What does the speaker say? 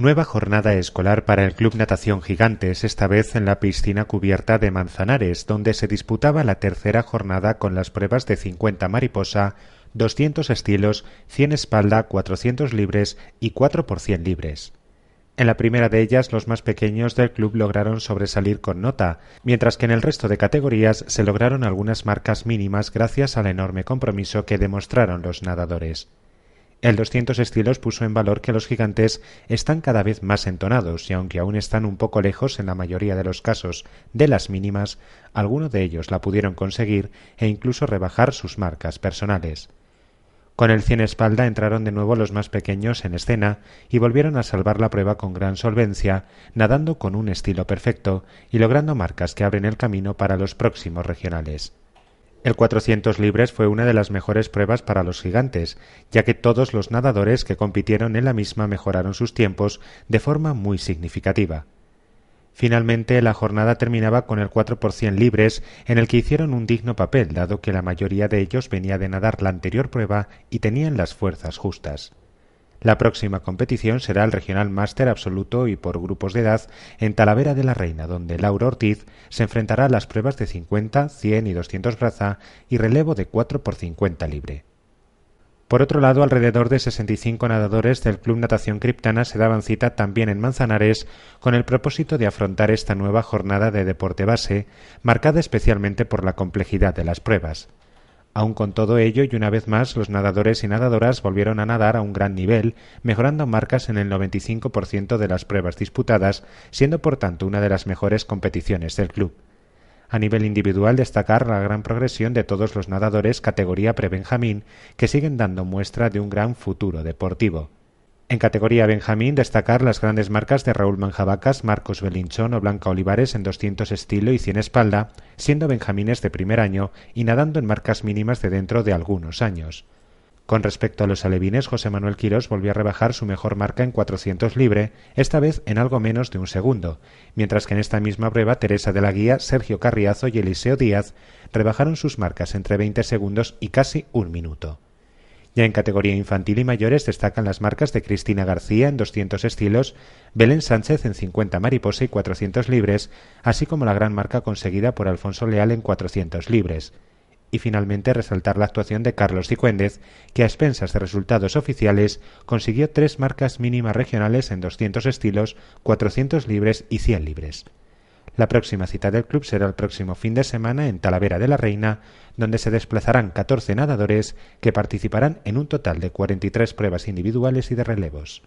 Nueva jornada escolar para el Club Natación Gigantes, esta vez en la piscina cubierta de Manzanares, donde se disputaba la tercera jornada con las pruebas de 50 mariposa, 200 estilos, 100 espalda, 400 libres y 4 por 100 libres. En la primera de ellas, los más pequeños del club lograron sobresalir con nota, mientras que en el resto de categorías se lograron algunas marcas mínimas gracias al enorme compromiso que demostraron los nadadores. El 200 Estilos puso en valor que los gigantes están cada vez más entonados y aunque aún están un poco lejos en la mayoría de los casos de las mínimas, algunos de ellos la pudieron conseguir e incluso rebajar sus marcas personales. Con el cien espalda entraron de nuevo los más pequeños en escena y volvieron a salvar la prueba con gran solvencia, nadando con un estilo perfecto y logrando marcas que abren el camino para los próximos regionales. El 400 libres fue una de las mejores pruebas para los gigantes, ya que todos los nadadores que compitieron en la misma mejoraron sus tiempos de forma muy significativa. Finalmente, la jornada terminaba con el 4 por libres, en el que hicieron un digno papel, dado que la mayoría de ellos venía de nadar la anterior prueba y tenían las fuerzas justas. La próxima competición será el Regional Máster Absoluto y por grupos de edad en Talavera de la Reina, donde Laura Ortiz se enfrentará a las pruebas de 50, 100 y 200 braza y relevo de 4 por 50 libre. Por otro lado, alrededor de 65 nadadores del Club Natación Criptana se daban cita también en Manzanares con el propósito de afrontar esta nueva jornada de deporte base, marcada especialmente por la complejidad de las pruebas. Aun con todo ello, y una vez más, los nadadores y nadadoras volvieron a nadar a un gran nivel, mejorando marcas en el 95% de las pruebas disputadas, siendo por tanto una de las mejores competiciones del club. A nivel individual, destacar la gran progresión de todos los nadadores categoría prebenjamín, que siguen dando muestra de un gran futuro deportivo. En categoría Benjamín, destacar las grandes marcas de Raúl Manjabacas, Marcos Belinchón o Blanca Olivares en 200 estilo y 100 espalda, siendo benjamines de primer año y nadando en marcas mínimas de dentro de algunos años. Con respecto a los alevines, José Manuel Quirós volvió a rebajar su mejor marca en 400 libre, esta vez en algo menos de un segundo, mientras que en esta misma prueba Teresa de la Guía, Sergio Carriazo y Eliseo Díaz rebajaron sus marcas entre 20 segundos y casi un minuto en categoría infantil y mayores destacan las marcas de Cristina García en 200 estilos, Belén Sánchez en 50 mariposa y 400 libres, así como la gran marca conseguida por Alfonso Leal en 400 libres. Y finalmente resaltar la actuación de Carlos Cicuéndez, que a expensas de resultados oficiales consiguió tres marcas mínimas regionales en 200 estilos, 400 libres y 100 libres. La próxima cita del club será el próximo fin de semana en Talavera de la Reina, donde se desplazarán catorce nadadores que participarán en un total de cuarenta y tres pruebas individuales y de relevos.